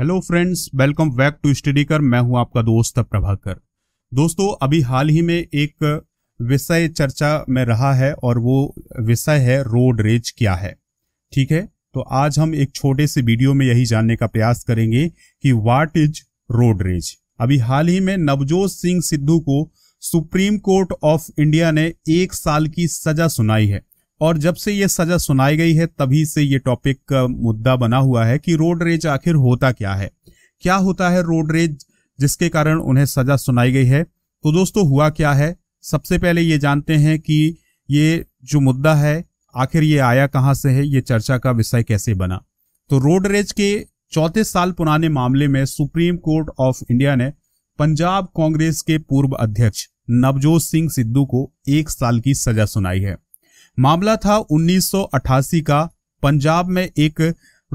hello friends welcome back to study कर मैं हूं आपका दोस्त प्रभाकर दोस्तों अभी हाल ही में एक विषय चर्चा में रहा है और वो विषय है रोड रेज क्या है ठीक है तो आज हम एक छोटे से वीडियो में यही जानने का प्रयास करेंगे कि व्हाट इज रोड रेज अभी हाल ही में नवजोत सिंह सिद्धू को सुप्रीम कोर्ट ऑफ इंडिया ने एक साल की सजा सुनाई है और जब से ये सजा सुनाई गई है तभी से ये टॉपिक मुद्दा बना हुआ है कि रोड रेज आखिर होता क्या है क्या होता है रोड रेज जिसके कारण उन्हें सजा सुनाई गई है तो दोस्तों हुआ क्या है सबसे पहले ये जानते हैं कि ये जो मुद्दा है आखिर ये आया कहाँ से है ये चर्चा का विषय कैसे बना तो रोड रेज के चौतीस साल पुराने मामले में सुप्रीम कोर्ट ऑफ इंडिया ने पंजाब कांग्रेस के पूर्व अध्यक्ष नवजोत सिंह सिद्धू को एक साल की सजा सुनाई है मामला था 1988 का पंजाब में एक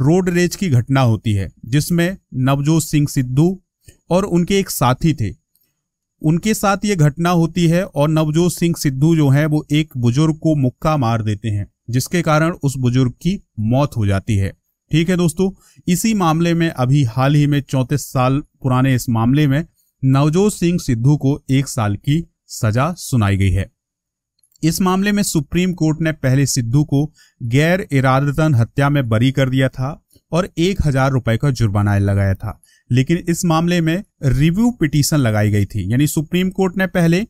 रोड रेज की घटना होती है जिसमें नवजोत सिंह सिद्धू और उनके एक साथी थे उनके साथ ये घटना होती है और नवजोत सिंह सिद्धू जो है वो एक बुजुर्ग को मुक्का मार देते हैं जिसके कारण उस बुजुर्ग की मौत हो जाती है ठीक है दोस्तों इसी मामले में अभी हाल ही में चौंतीस साल पुराने इस मामले में नवजोत सिंह सिद्धू को एक साल की सजा सुनाई गई है इस मामले में सुप्रीम कोर्ट ने पहले सिद्धू को गैर इरादतन हत्या में बरी कर दिया था और एक हजार रुपए का जुर्माना लगाया था लेकिन इस मामले में रिव्यू पिटीशन लगाई गई थी यानी सुप्रीम कोर्ट ने पहले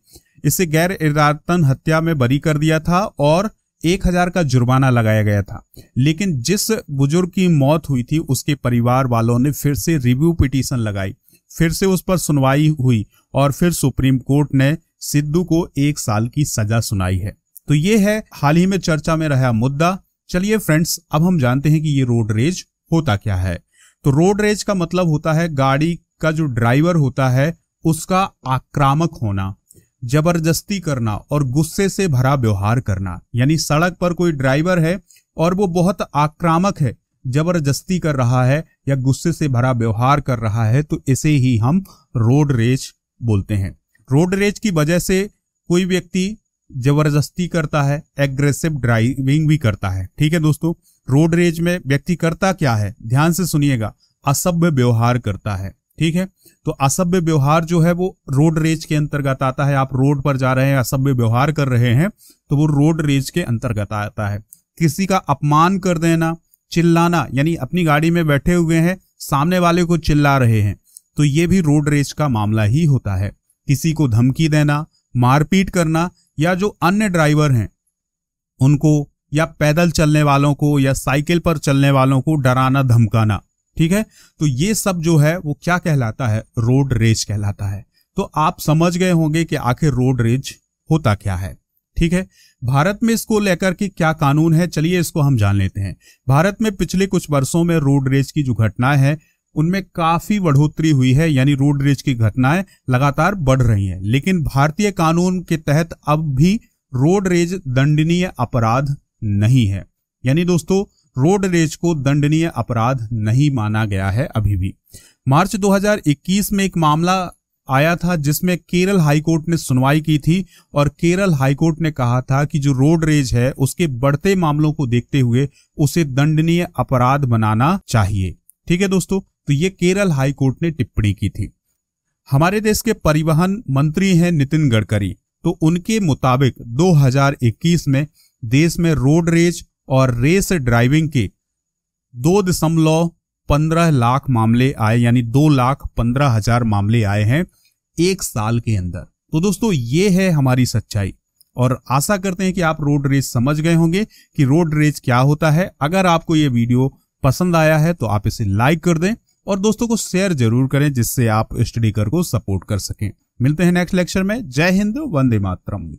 इसे गैर इरादतन हत्या में बरी कर दिया था और एक हजार का जुर्माना लगाया गया था लेकिन जिस बुजुर्ग की मौत हुई थी उसके परिवार वालों ने फिर से रिव्यू पिटीशन लगाई फिर से उस पर सुनवाई हुई और फिर सुप्रीम कोर्ट ने सिद्धू को एक साल की सजा सुनाई है तो ये है हाल ही में चर्चा में रहा मुद्दा चलिए फ्रेंड्स अब हम जानते हैं कि ये रोड रेज होता क्या है तो रोड रेज का मतलब होता है गाड़ी का जो ड्राइवर होता है उसका आक्रामक होना जबरदस्ती करना और गुस्से से भरा व्यवहार करना यानी सड़क पर कोई ड्राइवर है और वो बहुत आक्रामक है जबरदस्ती कर रहा है या गुस्से से भरा व्यवहार कर रहा है तो इसे ही हम रोड रेज बोलते हैं रोड रेज की वजह से कोई व्यक्ति जबरदस्ती करता है एग्रेसिव ड्राइविंग भी करता है ठीक है दोस्तों रोड रेज में व्यक्ति करता क्या है ध्यान से सुनिएगा असभ्य व्यवहार करता है ठीक है तो असभ्य व्यवहार जो है वो रोड रेज के अंतर्गत आता है आप रोड पर जा रहे हैं असभ्य व्यवहार कर रहे हैं तो वो रोड रेज के अंतर्गत आता है किसी का अपमान कर देना चिल्लाना यानी अपनी गाड़ी में बैठे हुए हैं सामने वाले को चिल्ला रहे हैं तो ये भी रोड रेज का मामला ही होता है किसी को धमकी देना मारपीट करना या जो अन्य ड्राइवर हैं उनको या पैदल चलने वालों को या साइकिल पर चलने वालों को डराना धमकाना ठीक है तो ये सब जो है वो क्या कहलाता है रोड रेज कहलाता है तो आप समझ गए होंगे कि आखिर रोड रेज होता क्या है ठीक है भारत में इसको लेकर के क्या कानून है चलिए इसको हम जान लेते हैं भारत में पिछले कुछ वर्षों में रोड रेज की जो घटनाएं हैं उनमें काफी बढ़ोतरी हुई है यानी रोड रेज की घटनाएं लगातार बढ़ रही हैं लेकिन भारतीय कानून के तहत अब भी रोड रेज दंडनीय अपराध नहीं है यानी दोस्तों रोड रेज को दंडनीय अपराध नहीं माना गया है अभी भी मार्च 2021 में एक मामला आया था जिसमें केरल हाईकोर्ट ने सुनवाई की थी और केरल हाईकोर्ट ने कहा था कि जो रोड रेज है उसके बढ़ते मामलों को देखते हुए उसे दंडनीय अपराध बनाना चाहिए ठीक है दोस्तों तो ये केरल कोर्ट ने टिप्पणी की थी हमारे देश के परिवहन मंत्री हैं नितिन गडकरी तो उनके मुताबिक 2021 में देश में रोड रेज और रेस ड्राइविंग के दो दशमलव पंद्रह लाख मामले आए यानी दो लाख पंद्रह हजार मामले आए हैं एक साल के अंदर तो दोस्तों ये है हमारी सच्चाई और आशा करते हैं कि आप रोड रेज समझ गए होंगे कि रोड रेज क्या होता है अगर आपको ये वीडियो पसंद आया है तो आप इसे लाइक कर दें और दोस्तों को शेयर जरूर करें जिससे आप स्टडी कर को सपोर्ट कर सकें मिलते हैं नेक्स्ट लेक्चर में जय हिंद वंदे मातरम